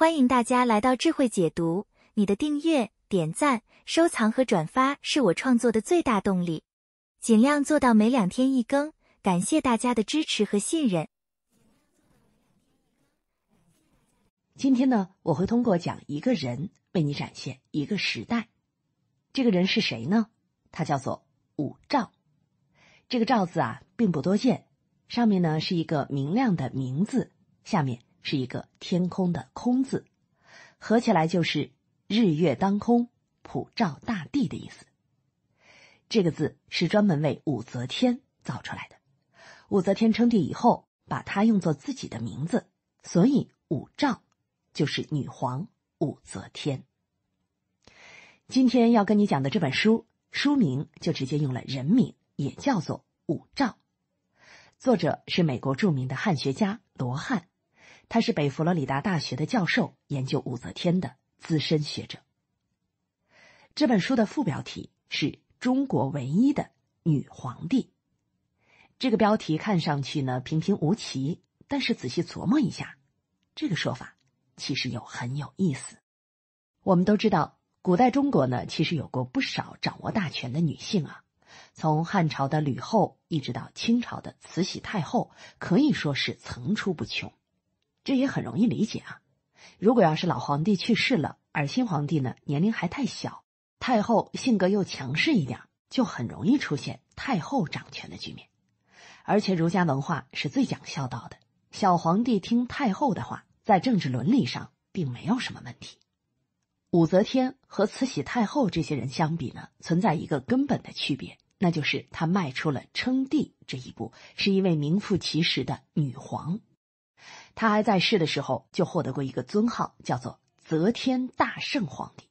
欢迎大家来到智慧解读。你的订阅、点赞、收藏和转发是我创作的最大动力。尽量做到每两天一更，感谢大家的支持和信任。今天呢，我会通过讲一个人，为你展现一个时代。这个人是谁呢？他叫做武兆。这个“兆”字啊，并不多见。上面呢是一个明亮的“明”字，下面。是一个天空的“空”字，合起来就是日月当空、普照大地的意思。这个字是专门为武则天造出来的。武则天称帝以后，把它用作自己的名字，所以“武曌”就是女皇武则天。今天要跟你讲的这本书，书名就直接用了人名，也叫做《武曌》。作者是美国著名的汉学家罗汉。他是北佛罗里达大学的教授，研究武则天的资深学者。这本书的副标题是中国唯一的女皇帝。这个标题看上去呢平平无奇，但是仔细琢磨一下，这个说法其实有很有意思。我们都知道，古代中国呢其实有过不少掌握大权的女性啊，从汉朝的吕后一直到清朝的慈禧太后，可以说是层出不穷。这也很容易理解啊，如果要是老皇帝去世了，而新皇帝呢年龄还太小，太后性格又强势一点，就很容易出现太后掌权的局面。而且儒家文化是最讲孝道的，小皇帝听太后的话，在政治伦理上并没有什么问题。武则天和慈禧太后这些人相比呢，存在一个根本的区别，那就是她迈出了称帝这一步，是一位名副其实的女皇。他还在世的时候就获得过一个尊号，叫做“则天大圣皇帝”。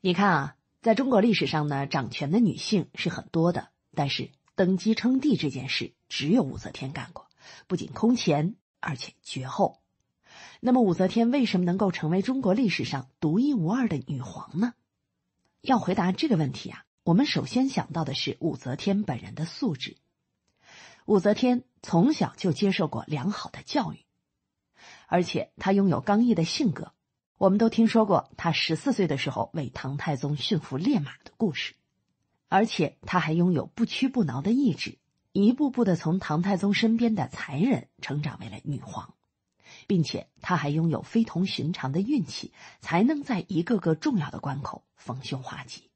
你看啊，在中国历史上呢，掌权的女性是很多的，但是登基称帝这件事只有武则天干过，不仅空前，而且绝后。那么，武则天为什么能够成为中国历史上独一无二的女皇呢？要回答这个问题啊，我们首先想到的是武则天本人的素质。武则天从小就接受过良好的教育，而且她拥有刚毅的性格。我们都听说过她十四岁的时候为唐太宗驯服烈马的故事，而且她还拥有不屈不挠的意志，一步步的从唐太宗身边的才人成长为了女皇，并且她还拥有非同寻常的运气，才能在一个个重要的关口逢凶化吉。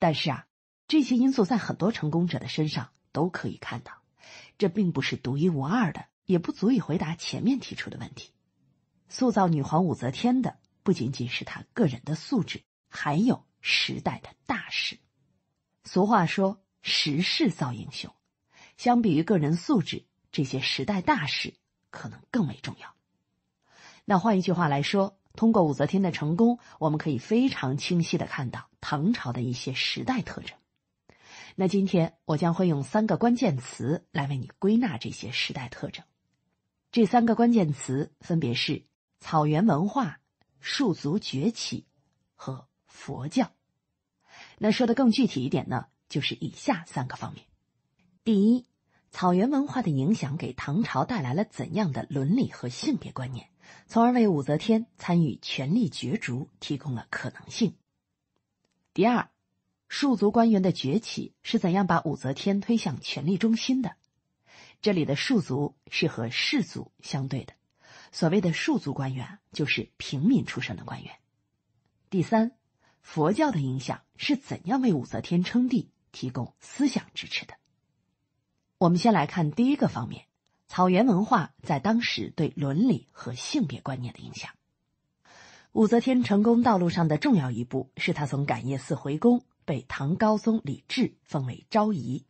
但是啊，这些因素在很多成功者的身上。都可以看到，这并不是独一无二的，也不足以回答前面提出的问题。塑造女皇武则天的不仅仅是她个人的素质，还有时代的大势。俗话说“时势造英雄”，相比于个人素质，这些时代大事可能更为重要。那换一句话来说，通过武则天的成功，我们可以非常清晰的看到唐朝的一些时代特征。那今天我将会用三个关键词来为你归纳这些时代特征，这三个关键词分别是草原文化、庶族崛起和佛教。那说的更具体一点呢，就是以下三个方面：第一，草原文化的影响给唐朝带来了怎样的伦理和性别观念，从而为武则天参与权力角逐提供了可能性；第二。戍族官员的崛起是怎样把武则天推向权力中心的？这里的戍族是和士族相对的，所谓的戍族官员就是平民出身的官员。第三，佛教的影响是怎样为武则天称帝提供思想支持的？我们先来看第一个方面：草原文化在当时对伦理和性别观念的影响。武则天成功道路上的重要一步，是她从感业寺回宫。被唐高宗李治封为昭仪，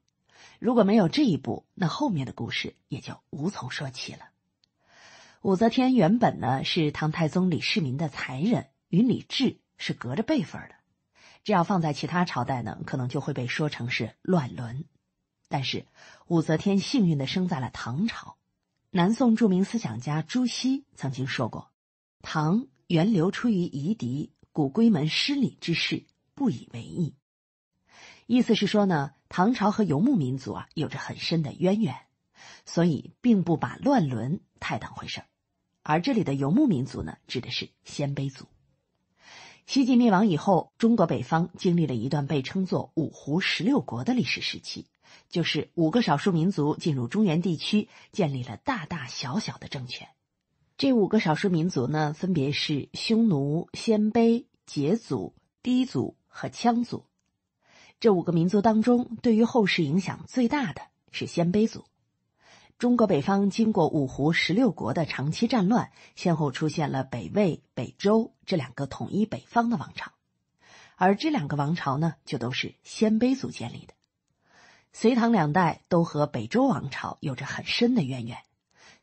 如果没有这一步，那后面的故事也就无从说起了。武则天原本呢是唐太宗李世民的才人，与李治是隔着辈分的。这要放在其他朝代呢，可能就会被说成是乱伦。但是武则天幸运的生在了唐朝。南宋著名思想家朱熹曾经说过：“唐源流出于夷狄，古闺门失礼之事，不以为意。”意思是说呢，唐朝和游牧民族啊有着很深的渊源，所以并不把乱伦太当回事儿。而这里的游牧民族呢，指的是鲜卑族。西晋灭亡以后，中国北方经历了一段被称作“五胡十六国”的历史时期，就是五个少数民族进入中原地区，建立了大大小小的政权。这五个少数民族呢，分别是匈奴、鲜卑、羯族、氐族和羌族。这五个民族当中，对于后世影响最大的是鲜卑族。中国北方经过五胡十六国的长期战乱，先后出现了北魏、北周这两个统一北方的王朝。而这两个王朝呢，就都是鲜卑族建立的。隋唐两代都和北周王朝有着很深的渊源，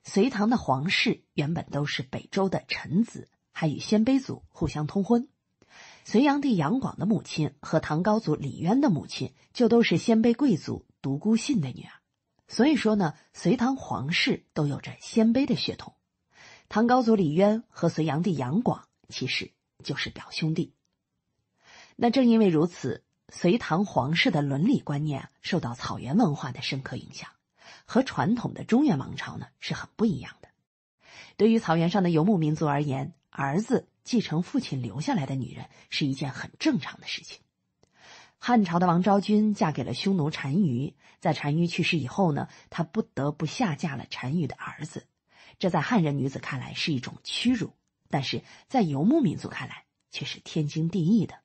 隋唐的皇室原本都是北周的臣子，还与鲜卑族互相通婚。隋炀帝杨广的母亲和唐高祖李渊的母亲就都是鲜卑贵族独孤信的女儿，所以说呢，隋唐皇室都有着鲜卑的血统。唐高祖李渊和隋炀帝杨广其实就是表兄弟。那正因为如此，隋唐皇室的伦理观念受到草原文化的深刻影响，和传统的中原王朝呢是很不一样的。对于草原上的游牧民族而言，儿子。继承父亲留下来的女人是一件很正常的事情。汉朝的王昭君嫁给了匈奴单于，在单于去世以后呢，她不得不下嫁了单于的儿子，这在汉人女子看来是一种屈辱，但是在游牧民族看来却是天经地义的。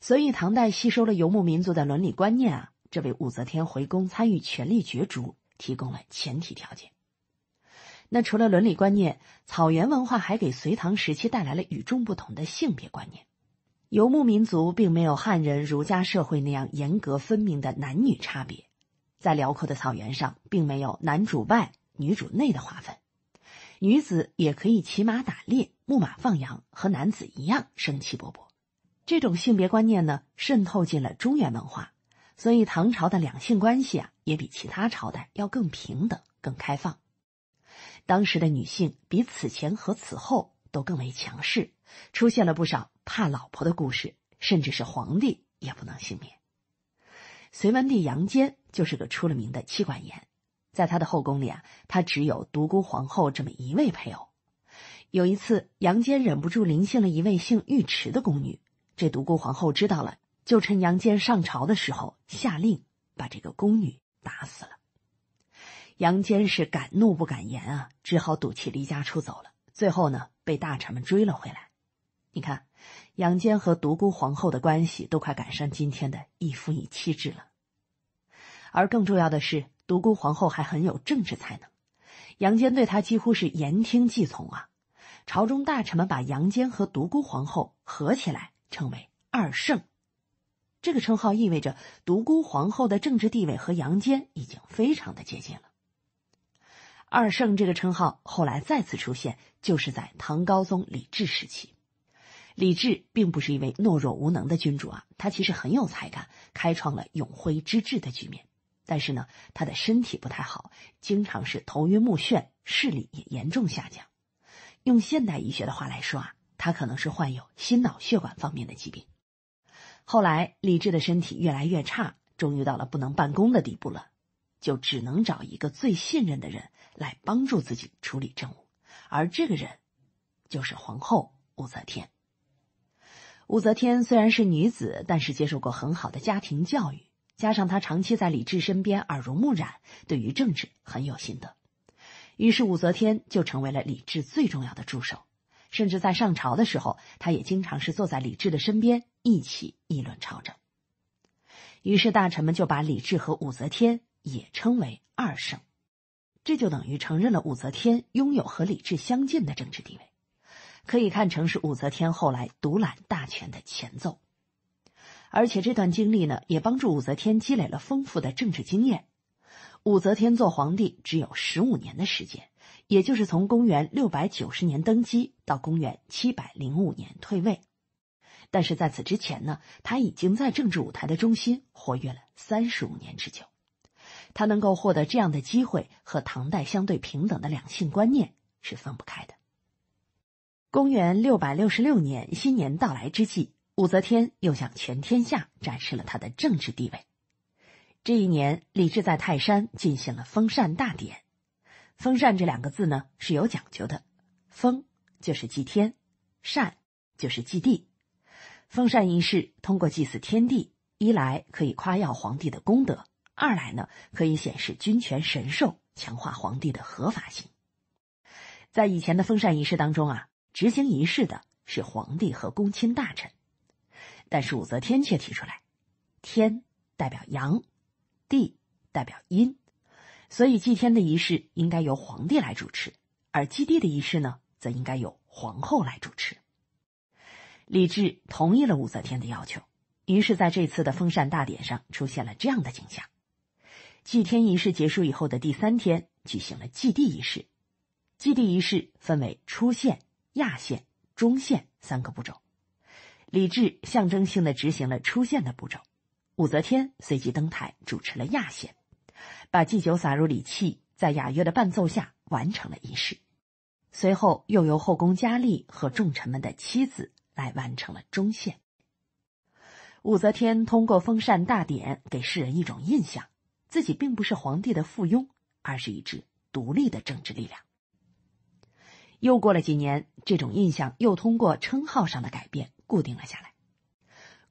所以，唐代吸收了游牧民族的伦理观念啊，这为武则天回宫参与权力角逐提供了前提条件。那除了伦理观念，草原文化还给隋唐时期带来了与众不同的性别观念。游牧民族并没有汉人儒家社会那样严格分明的男女差别，在辽阔的草原上，并没有男主外女主内的划分，女子也可以骑马打猎、牧马放羊，和男子一样生气勃勃。这种性别观念呢，渗透进了中原文化，所以唐朝的两性关系啊，也比其他朝代要更平等、更开放。当时的女性比此前和此后都更为强势，出现了不少怕老婆的故事，甚至是皇帝也不能幸免。隋文帝杨坚就是个出了名的妻管严，在他的后宫里啊，他只有独孤皇后这么一位配偶。有一次，杨坚忍不住临幸了一位姓尉迟的宫女，这独孤皇后知道了，就趁杨坚上朝的时候下令把这个宫女打死了。杨坚是敢怒不敢言啊，只好赌气离家出走了。最后呢，被大臣们追了回来。你看，杨坚和独孤皇后的关系都快赶上今天的“一夫一妻制”了。而更重要的是，独孤皇后还很有政治才能，杨坚对她几乎是言听计从啊。朝中大臣们把杨坚和独孤皇后合起来称为“二圣”，这个称号意味着独孤皇后的政治地位和杨坚已经非常的接近了。二圣这个称号后来再次出现，就是在唐高宗李治时期。李治并不是一位懦弱无能的君主啊，他其实很有才干，开创了永徽之治的局面。但是呢，他的身体不太好，经常是头晕目眩，视力也严重下降。用现代医学的话来说啊，他可能是患有心脑血管方面的疾病。后来，李治的身体越来越差，终于到了不能办公的地步了。就只能找一个最信任的人来帮助自己处理政务，而这个人就是皇后武则天。武则天虽然是女子，但是接受过很好的家庭教育，加上她长期在李治身边耳濡目染，对于政治很有心得。于是武则天就成为了李治最重要的助手，甚至在上朝的时候，她也经常是坐在李治的身边一起议论朝政。于是大臣们就把李治和武则天。也称为二圣，这就等于承认了武则天拥有和李治相近的政治地位，可以看成是武则天后来独揽大权的前奏。而且这段经历呢，也帮助武则天积累了丰富的政治经验。武则天做皇帝只有十五年的时间，也就是从公元六百九十年登基到公元七百零五年退位，但是在此之前呢，她已经在政治舞台的中心活跃了三十五年之久。他能够获得这样的机会，和唐代相对平等的两性观念是分不开的。公元六百六十六年新年到来之际，武则天又向全天下展示了他的政治地位。这一年，李治在泰山进行了封禅大典。封禅这两个字呢，是有讲究的。封就是祭天，禅就是祭地。封禅仪式通过祭祀天地，一来可以夸耀皇帝的功德。二来呢，可以显示君权神授，强化皇帝的合法性。在以前的封禅仪式当中啊，执行仪式的是皇帝和公亲大臣，但是武则天却提出来：天代表阳，地代表阴，所以祭天的仪式应该由皇帝来主持，而祭地的仪式呢，则应该由皇后来主持。李治同意了武则天的要求，于是在这次的封禅大典上出现了这样的景象。祭天仪式结束以后的第三天，举行了祭地仪式。祭地仪式分为初献、亚献、中献三个步骤。李治象征性的执行了初献的步骤，武则天随即登台主持了亚献，把祭酒洒入礼器，在雅乐的伴奏下完成了仪式。随后又由后宫佳丽和重臣们的妻子来完成了中献。武则天通过封禅大典，给世人一种印象。自己并不是皇帝的附庸，而是一支独立的政治力量。又过了几年，这种印象又通过称号上的改变固定了下来。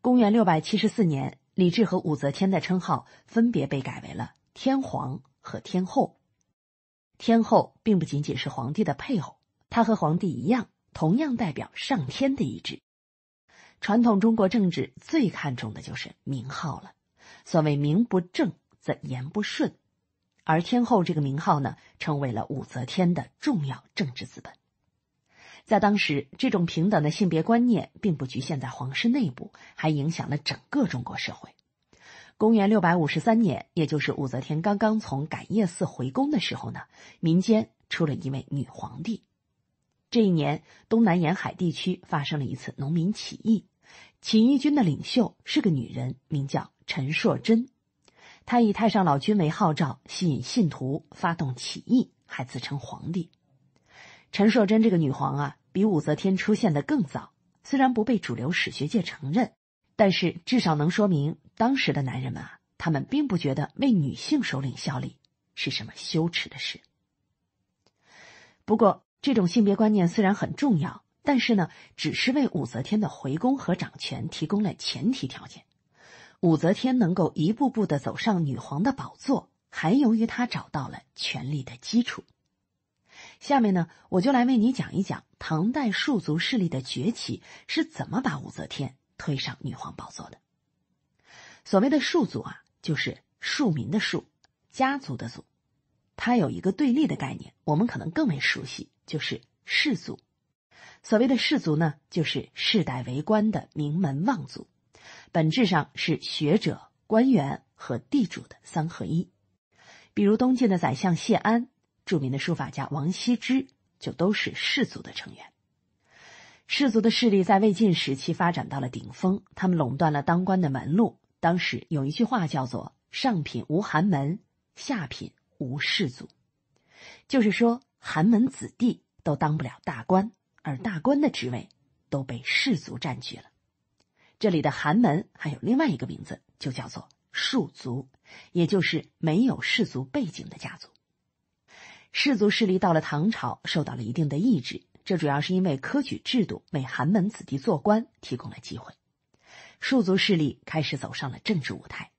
公元六百七十四年，李治和武则天的称号分别被改为了天皇和天后。天后并不仅仅是皇帝的配偶，她和皇帝一样，同样代表上天的意志。传统中国政治最看重的就是名号了，所谓名不正。则言不顺，而天后这个名号呢，成为了武则天的重要政治资本。在当时，这种平等的性别观念并不局限在皇室内部，还影响了整个中国社会。公元六百五十三年，也就是武则天刚刚从感业寺回宫的时候呢，民间出了一位女皇帝。这一年，东南沿海地区发生了一次农民起义，起义军的领袖是个女人，名叫陈硕贞。他以太上老君为号召，吸引信徒，发动起义，还自称皇帝。陈硕真这个女皇啊，比武则天出现的更早。虽然不被主流史学界承认，但是至少能说明当时的男人们啊，他们并不觉得为女性首领效力是什么羞耻的事。不过，这种性别观念虽然很重要，但是呢，只是为武则天的回宫和掌权提供了前提条件。武则天能够一步步的走上女皇的宝座，还由于她找到了权力的基础。下面呢，我就来为你讲一讲唐代庶族势力的崛起是怎么把武则天推上女皇宝座的。所谓的庶族啊，就是庶民的庶，家族的族。它有一个对立的概念，我们可能更为熟悉，就是氏族。所谓的氏族呢，就是世代为官的名门望族。本质上是学者、官员和地主的三合一。比如东晋的宰相谢安，著名的书法家王羲之，就都是士族的成员。士族的势力在魏晋时期发展到了顶峰，他们垄断了当官的门路。当时有一句话叫做“上品无寒门，下品无士族”，就是说寒门子弟都当不了大官，而大官的职位都被士族占据了。这里的寒门还有另外一个名字，就叫做庶族，也就是没有氏族背景的家族。氏族势力到了唐朝受到了一定的抑制，这主要是因为科举制度为寒门子弟做官提供了机会，庶族势力开始走上了政治舞台。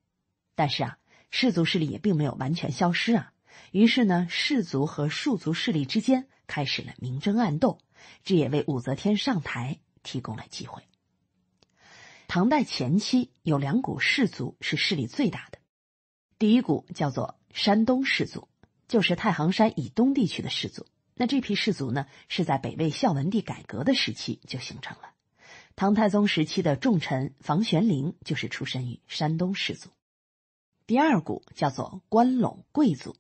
但是啊，氏族势力也并没有完全消失啊，于是呢，氏族和庶族势力之间开始了明争暗斗，这也为武则天上台提供了机会。唐代前期有两股氏族是势力最大的，第一股叫做山东氏族，就是太行山以东地区的氏族。那这批氏族呢，是在北魏孝文帝改革的时期就形成了。唐太宗时期的重臣房玄龄就是出身于山东氏族。第二股叫做关陇贵族，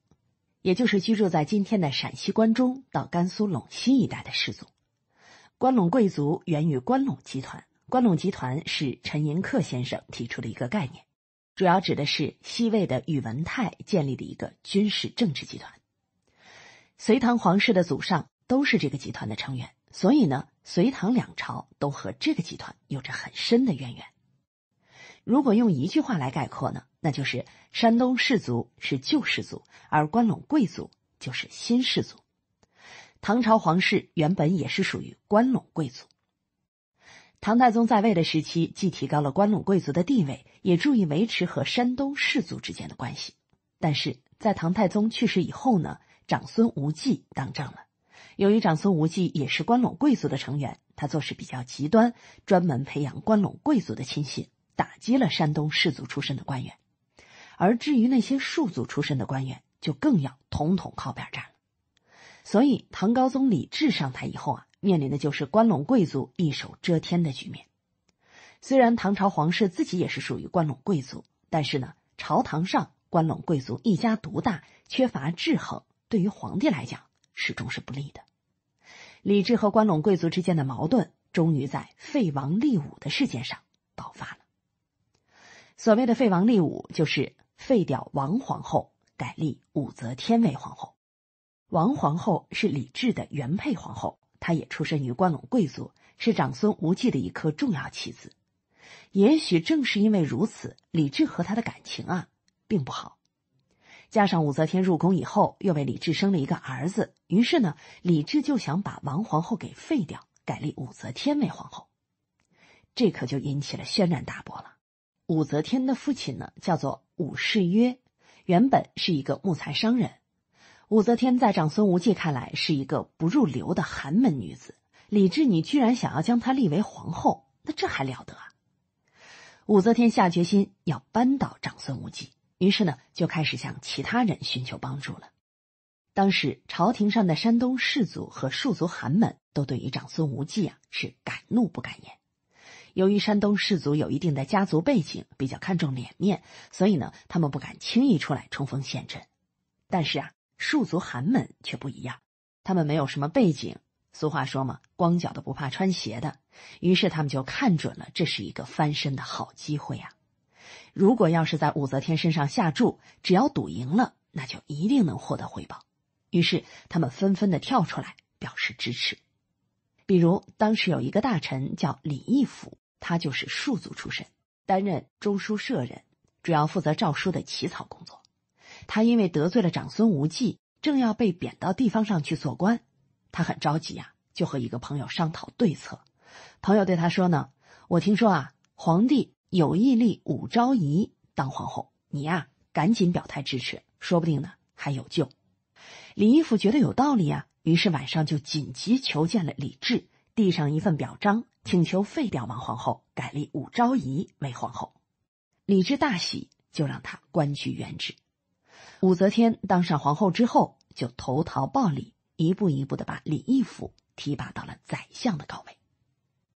也就是居住在今天的陕西关中到甘肃陇西一带的氏族。关陇贵族源于关陇集团。关陇集团是陈寅恪先生提出的一个概念，主要指的是西魏的宇文泰建立的一个军事政治集团。隋唐皇室的祖上都是这个集团的成员，所以呢，隋唐两朝都和这个集团有着很深的渊源。如果用一句话来概括呢，那就是山东士族是旧士族，而关陇贵族就是新士族。唐朝皇室原本也是属于关陇贵族。唐太宗在位的时期，既提高了关陇贵族的地位，也注意维持和山东士族之间的关系。但是在唐太宗去世以后呢，长孙无忌当政了。由于长孙无忌也是关陇贵族的成员，他做事比较极端，专门培养关陇贵族的亲信，打击了山东士族出身的官员。而至于那些庶族出身的官员，就更要统统靠边站了。所以，唐高宗李治上台以后啊。面临的就是关陇贵族一手遮天的局面。虽然唐朝皇室自己也是属于关陇贵族，但是呢，朝堂上关陇贵族一家独大，缺乏制衡，对于皇帝来讲始终是不利的。李治和关陇贵族之间的矛盾，终于在废王立武的事件上爆发了。所谓的废王立武，就是废掉王皇后，改立武则天为皇后。王皇后是李治的原配皇后。他也出身于关陇贵族，是长孙无忌的一颗重要棋子。也许正是因为如此，李治和他的感情啊并不好。加上武则天入宫以后，又被李治生了一个儿子，于是呢，李治就想把王皇后给废掉，改立武则天为皇后。这可就引起了轩然大波了。武则天的父亲呢，叫做武士曰，原本是一个木材商人。武则天在长孙无忌看来是一个不入流的寒门女子，李治你居然想要将她立为皇后，那这还了得？武则天下决心要扳倒长孙无忌，于是呢就开始向其他人寻求帮助了。当时朝廷上的山东士族和庶族寒门都对于长孙无忌啊是敢怒不敢言。由于山东士族有一定的家族背景，比较看重脸面，所以呢他们不敢轻易出来冲锋陷阵。但是啊。戍族寒门却不一样，他们没有什么背景。俗话说嘛，光脚的不怕穿鞋的。于是他们就看准了，这是一个翻身的好机会啊！如果要是在武则天身上下注，只要赌赢了，那就一定能获得回报。于是他们纷纷的跳出来表示支持。比如当时有一个大臣叫李义府，他就是庶族出身，担任中书舍人，主要负责诏书的起草工作。他因为得罪了长孙无忌，正要被贬到地方上去做官，他很着急呀，就和一个朋友商讨对策。朋友对他说：“呢，我听说啊，皇帝有意立武昭仪当皇后，你呀，赶紧表态支持，说不定呢还有救。”李义府觉得有道理呀，于是晚上就紧急求见了李治，递上一份表彰，请求废掉王皇后，改立武昭仪为皇后。李治大喜，就让他官居原职。武则天当上皇后之后，就投桃报李，一步一步的把李义府提拔到了宰相的高位。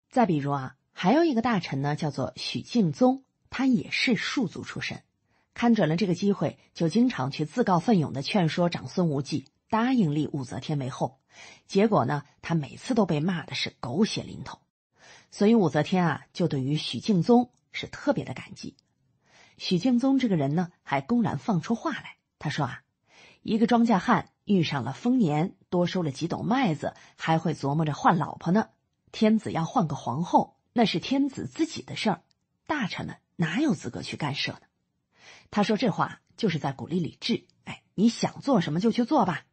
再比如啊，还有一个大臣呢，叫做许敬宗，他也是庶族出身，看准了这个机会，就经常去自告奋勇的劝说长孙无忌答应立武则天为后。结果呢，他每次都被骂的是狗血淋头，所以武则天啊，就对于许敬宗是特别的感激。许敬宗这个人呢，还公然放出话来。他说啊，一个庄稼汉遇上了丰年，多收了几斗麦子，还会琢磨着换老婆呢。天子要换个皇后，那是天子自己的事儿，大臣们哪有资格去干涉呢？他说这话就是在鼓励李治。哎，你想做什么就去做吧。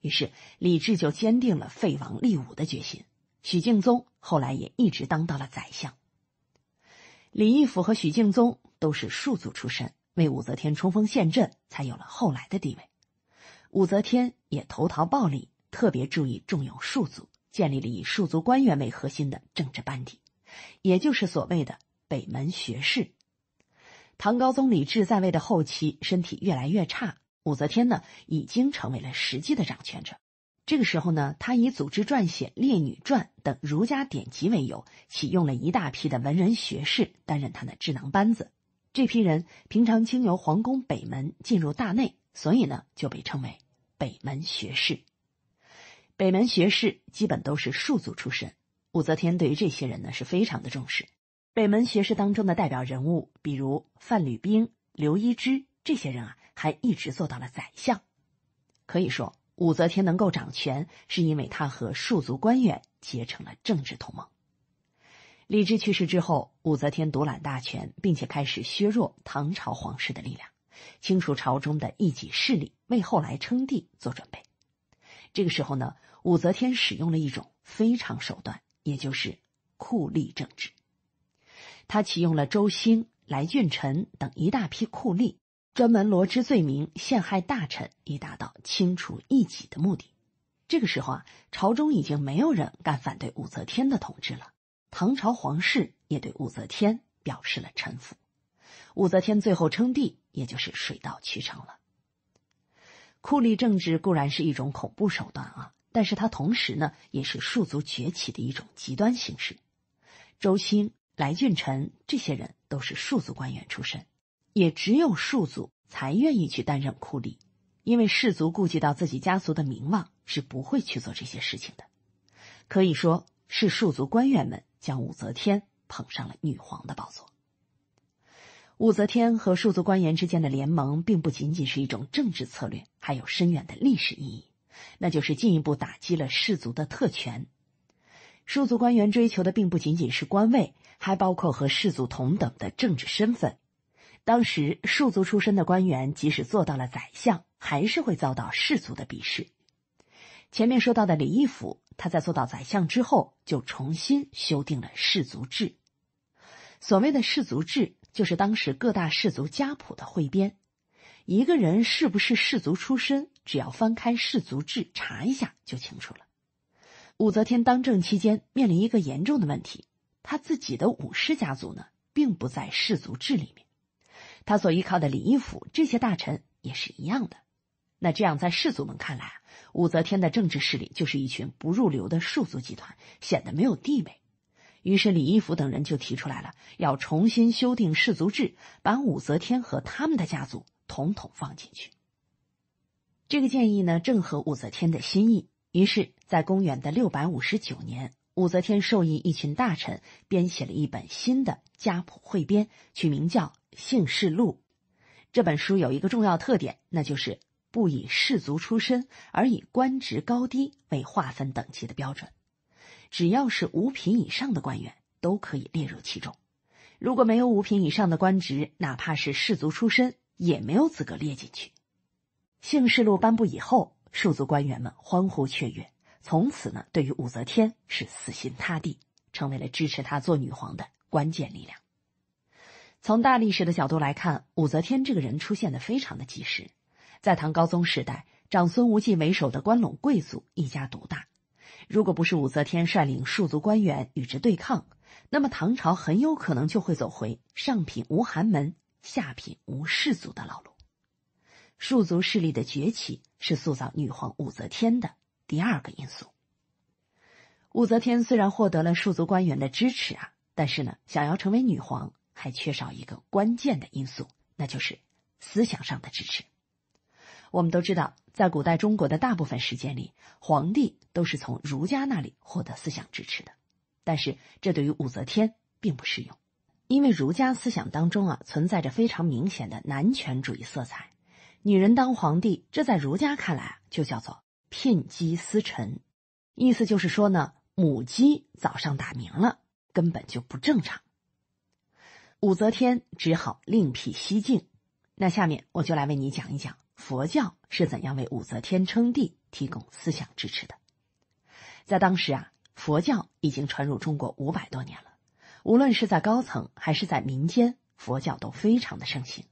于是李治就坚定了废王立武的决心。许敬宗后来也一直当到了宰相。李义府和许敬宗都是庶族出身。为武则天冲锋陷阵，才有了后来的地位。武则天也投桃报李，特别注意重用庶族，建立了以庶族官员为核心的政治班底，也就是所谓的北门学士。唐高宗李治在位的后期，身体越来越差，武则天呢已经成为了实际的掌权者。这个时候呢，他以组织撰写《列女传》等儒家典籍为由，启用了一大批的文人学士担任他的智囊班子。这批人平常经由皇宫北门进入大内，所以呢就被称为北门学士。北门学士基本都是庶族出身，武则天对于这些人呢是非常的重视。北门学士当中的代表人物，比如范履冰、刘一之这些人啊，还一直做到了宰相。可以说，武则天能够掌权，是因为她和庶族官员结成了政治同盟。李治去世之后，武则天独揽大权，并且开始削弱唐朝皇室的力量，清除朝中的一己势力，为后来称帝做准备。这个时候呢，武则天使用了一种非常手段，也就是酷吏政治。他启用了周兴、来俊臣等一大批酷吏，专门罗织罪名，陷害大臣，以达到清除异己的目的。这个时候啊，朝中已经没有人敢反对武则天的统治了。唐朝皇室也对武则天表示了臣服，武则天最后称帝，也就是水到渠成了。酷吏政治固然是一种恐怖手段啊，但是它同时呢，也是庶族崛起的一种极端形式。周兴、来俊臣这些人都是庶族官员出身，也只有庶族才愿意去担任酷吏，因为士族顾及到自己家族的名望，是不会去做这些事情的。可以说是庶族官员们。将武则天捧上了女皇的宝座。武则天和庶族官员之间的联盟，并不仅仅是一种政治策略，还有深远的历史意义，那就是进一步打击了士族的特权。庶族官员追求的并不仅仅是官位，还包括和士族同等的政治身份。当时，庶族出身的官员即使做到了宰相，还是会遭到士族的鄙视。前面说到的李义府。他在做到宰相之后，就重新修订了氏族制。所谓的氏族制，就是当时各大氏族家谱的汇编。一个人是不是氏族出身，只要翻开氏族志查一下就清楚了。武则天当政期间，面临一个严重的问题：她自己的武氏家族呢，并不在氏族志里面。她所依靠的李义府这些大臣也是一样的。那这样，在士族们看来武则天的政治势力就是一群不入流的庶族集团，显得没有地位。于是，李义府等人就提出来了，要重新修订士族制，把武则天和他们的家族统统放进去。这个建议呢，正合武则天的心意。于是，在公元的六百五十九年，武则天授意一群大臣编写了一本新的家谱汇编，取名叫《姓氏录》。这本书有一个重要特点，那就是。不以士族出身而以官职高低为划分等级的标准，只要是五品以上的官员都可以列入其中。如果没有五品以上的官职，哪怕是士族出身，也没有资格列进去。《姓氏录》颁布以后，庶族官员们欢呼雀跃，从此呢，对于武则天是死心塌地，成为了支持他做女皇的关键力量。从大历史的角度来看，武则天这个人出现的非常的及时。在唐高宗时代，长孙无忌为首的关陇贵族一家独大。如果不是武则天率领庶族官员与之对抗，那么唐朝很有可能就会走回上品无寒门、下品无士族的老路。庶族势力的崛起是塑造女皇武则天的第二个因素。武则天虽然获得了庶族官员的支持啊，但是呢，想要成为女皇，还缺少一个关键的因素，那就是思想上的支持。我们都知道，在古代中国的大部分时间里，皇帝都是从儒家那里获得思想支持的。但是，这对于武则天并不适用，因为儒家思想当中啊，存在着非常明显的男权主义色彩。女人当皇帝，这在儒家看来就叫做“牝鸡司晨”，意思就是说呢，母鸡早上打鸣了，根本就不正常。武则天只好另辟蹊径。那下面我就来为你讲一讲。佛教是怎样为武则天称帝提供思想支持的？在当时啊，佛教已经传入中国五百多年了，无论是在高层还是在民间，佛教都非常的盛行。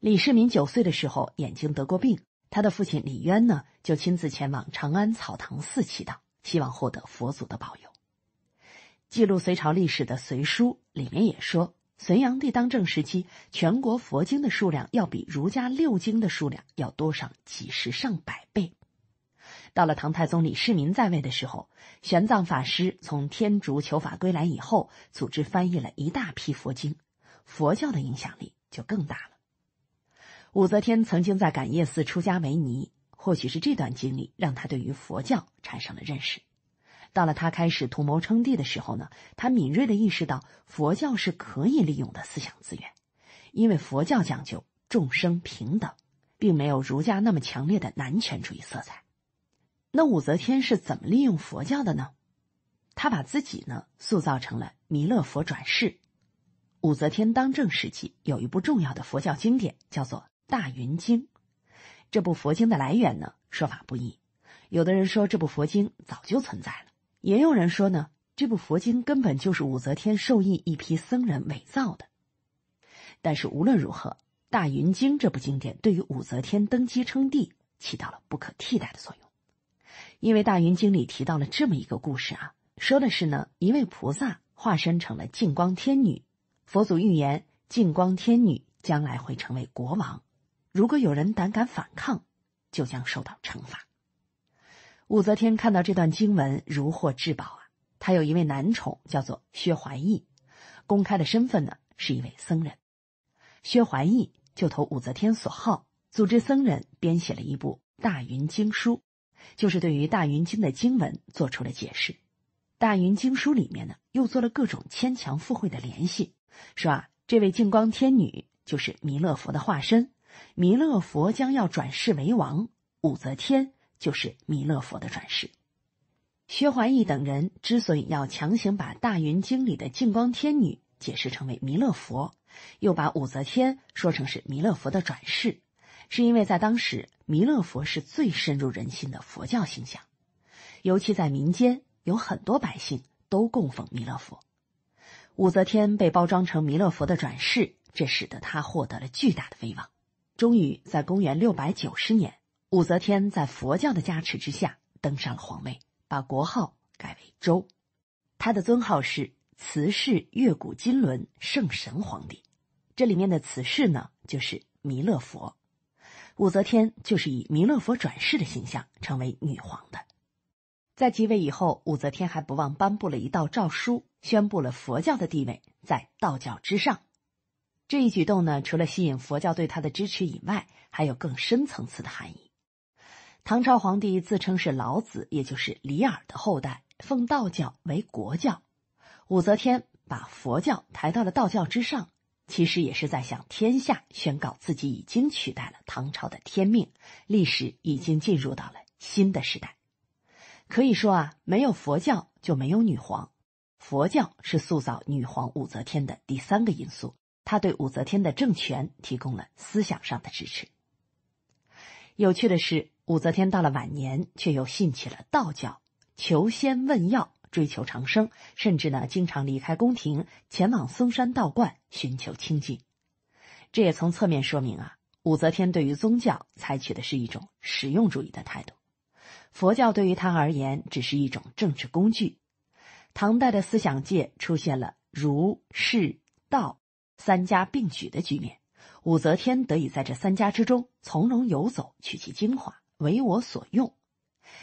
李世民九岁的时候，眼睛得过病，他的父亲李渊呢，就亲自前往长安草堂寺祈祷，希望获得佛祖的保佑。记录隋朝历史的《隋书》里面也说。隋炀帝当政时期，全国佛经的数量要比儒家六经的数量要多上几十上百倍。到了唐太宗李世民在位的时候，玄奘法师从天竺求法归来以后，组织翻译了一大批佛经，佛教的影响力就更大了。武则天曾经在感业寺出家为尼，或许是这段经历让她对于佛教产生了认识。到了他开始图谋称帝的时候呢，他敏锐地意识到佛教是可以利用的思想资源，因为佛教讲究众生平等，并没有儒家那么强烈的男权主义色彩。那武则天是怎么利用佛教的呢？他把自己呢塑造成了弥勒佛转世。武则天当政时期有一部重要的佛教经典叫做《大云经》，这部佛经的来源呢说法不一，有的人说这部佛经早就存在了。也有人说呢，这部佛经根本就是武则天授意一批僧人伪造的。但是无论如何，《大云经》这部经典对于武则天登基称帝起到了不可替代的作用，因为《大云经》里提到了这么一个故事啊，说的是呢，一位菩萨化身成了净光天女，佛祖预言净光天女将来会成为国王，如果有人胆敢反抗，就将受到惩罚。武则天看到这段经文，如获至宝啊！她有一位男宠，叫做薛怀义，公开的身份呢是一位僧人。薛怀义就投武则天所好，组织僧人编写了一部《大云经书》，就是对于《大云经》的经文做出了解释。《大云经书》里面呢，又做了各种牵强附会的联系，说啊，这位净光天女就是弥勒佛的化身，弥勒佛将要转世为王武则天。就是弥勒佛的转世。薛怀义等人之所以要强行把《大云经》里的净光天女解释成为弥勒佛，又把武则天说成是弥勒佛的转世，是因为在当时，弥勒佛是最深入人心的佛教形象，尤其在民间，有很多百姓都供奉弥勒佛。武则天被包装成弥勒佛的转世，这使得她获得了巨大的威望。终于在公元六百九十年。武则天在佛教的加持之下登上了皇位，把国号改为周，她的尊号是慈氏月古金轮圣神皇帝。这里面的慈氏呢，就是弥勒佛。武则天就是以弥勒佛转世的形象成为女皇的。在即位以后，武则天还不忘颁布了一道诏书，宣布了佛教的地位在道教之上。这一举动呢，除了吸引佛教对她的支持以外，还有更深层次的含义。唐朝皇帝自称是老子，也就是李耳的后代，奉道教为国教。武则天把佛教抬到了道教之上，其实也是在向天下宣告自己已经取代了唐朝的天命，历史已经进入到了新的时代。可以说啊，没有佛教就没有女皇，佛教是塑造女皇武则天的第三个因素，它对武则天的政权提供了思想上的支持。有趣的是。武则天到了晚年，却又信起了道教，求仙问药，追求长生，甚至呢，经常离开宫廷，前往嵩山道观寻求清净。这也从侧面说明啊，武则天对于宗教采取的是一种实用主义的态度。佛教对于他而言，只是一种政治工具。唐代的思想界出现了儒、释、道三家并举的局面，武则天得以在这三家之中从容游走，取其精华。为我所用，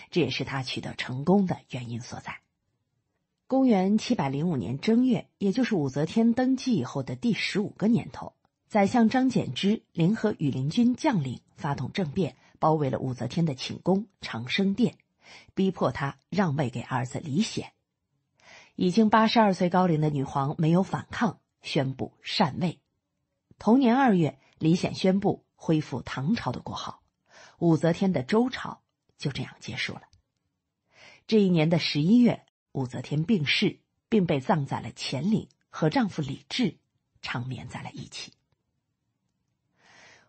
这也是他取得成功的原因所在。公元七百零五年正月，也就是武则天登基以后的第十五个年头，宰相张柬之联合羽林军将领发动政变，包围了武则天的寝宫长生殿，逼迫她让位给儿子李显。已经八十二岁高龄的女皇没有反抗，宣布禅位。同年二月，李显宣布恢复唐朝的国号。武则天的周朝就这样结束了。这一年的十一月，武则天病逝，并被葬在了乾陵，和丈夫李治长眠在了一起。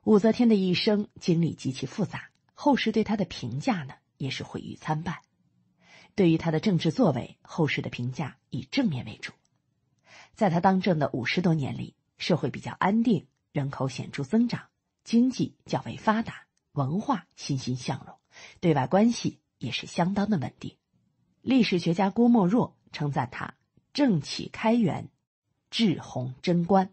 武则天的一生经历极其复杂，后世对她的评价呢也是毁誉参半。对于她的政治作为，后世的评价以正面为主。在她当政的五十多年里，社会比较安定，人口显著增长，经济较为发达。文化欣欣向荣，对外关系也是相当的稳定。历史学家郭沫若称赞他“政启开元，治宏贞观”，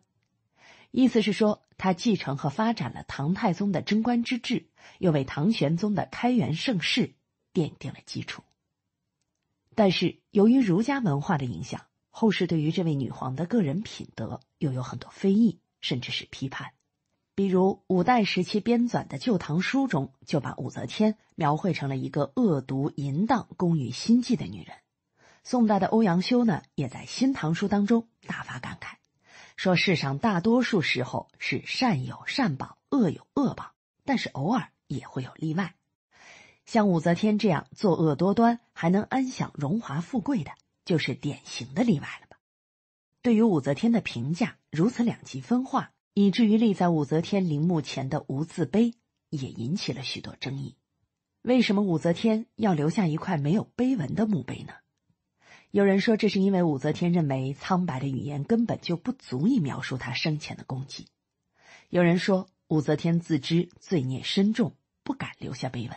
意思是说他继承和发展了唐太宗的贞观之治，又为唐玄宗的开元盛世奠定了基础。但是，由于儒家文化的影响，后世对于这位女皇的个人品德又有很多非议，甚至是批判。比如五代时期编纂的《旧唐书》中，就把武则天描绘成了一个恶毒淫荡、工于心计的女人。宋代的欧阳修呢，也在《新唐书》当中大发感慨，说世上大多数时候是善有善报、恶有恶报，但是偶尔也会有例外。像武则天这样作恶多端还能安享荣华富贵的，就是典型的例外了吧？对于武则天的评价如此两极分化。以至于立在武则天陵墓前的无字碑也引起了许多争议。为什么武则天要留下一块没有碑文的墓碑呢？有人说，这是因为武则天认为苍白的语言根本就不足以描述她生前的功绩。有人说，武则天自知罪孽深重，不敢留下碑文。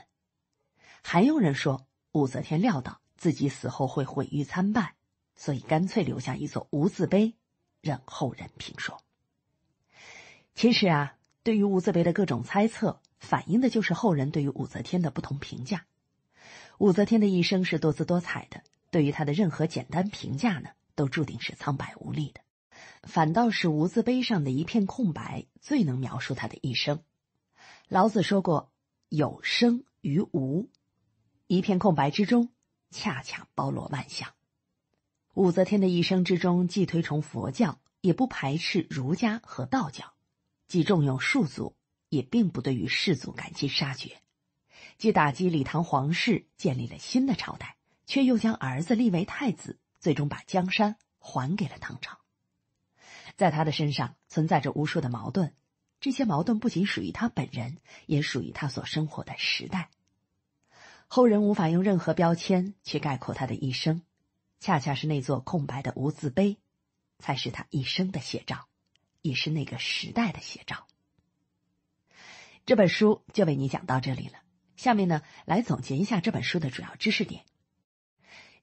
还有人说，武则天料到自己死后会毁誉参半，所以干脆留下一座无字碑，任后人评说。其实啊，对于无字碑的各种猜测，反映的就是后人对于武则天的不同评价。武则天的一生是多姿多彩的，对于她的任何简单评价呢，都注定是苍白无力的。反倒是无字碑上的一片空白，最能描述她的一生。老子说过：“有生于无，一片空白之中，恰巧包罗万象。”武则天的一生之中，既推崇佛教，也不排斥儒家和道教。既重用庶族，也并不对与士族赶尽杀绝；既打击李唐皇室，建立了新的朝代，却又将儿子立为太子，最终把江山还给了唐朝。在他的身上存在着无数的矛盾，这些矛盾不仅属于他本人，也属于他所生活的时代。后人无法用任何标签去概括他的一生，恰恰是那座空白的无字碑，才是他一生的写照。也是那个时代的写照。这本书就为你讲到这里了。下面呢，来总结一下这本书的主要知识点。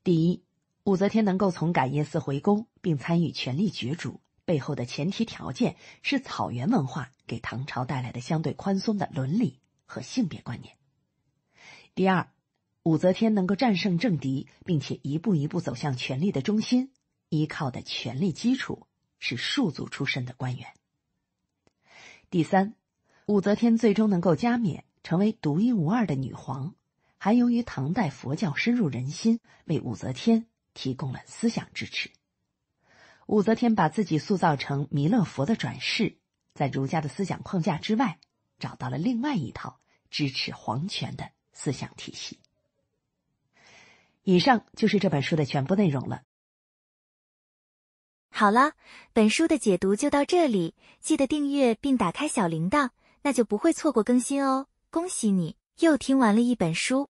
第一，武则天能够从感业寺回宫并参与权力角逐，背后的前提条件是草原文化给唐朝带来的相对宽松的伦理和性别观念。第二，武则天能够战胜政敌，并且一步一步走向权力的中心，依靠的权力基础。是庶族出身的官员。第三，武则天最终能够加冕成为独一无二的女皇，还由于唐代佛教深入人心，为武则天提供了思想支持。武则天把自己塑造成弥勒佛的转世，在儒家的思想框架之外，找到了另外一套支持皇权的思想体系。以上就是这本书的全部内容了。好了，本书的解读就到这里。记得订阅并打开小铃铛，那就不会错过更新哦。恭喜你又听完了一本书。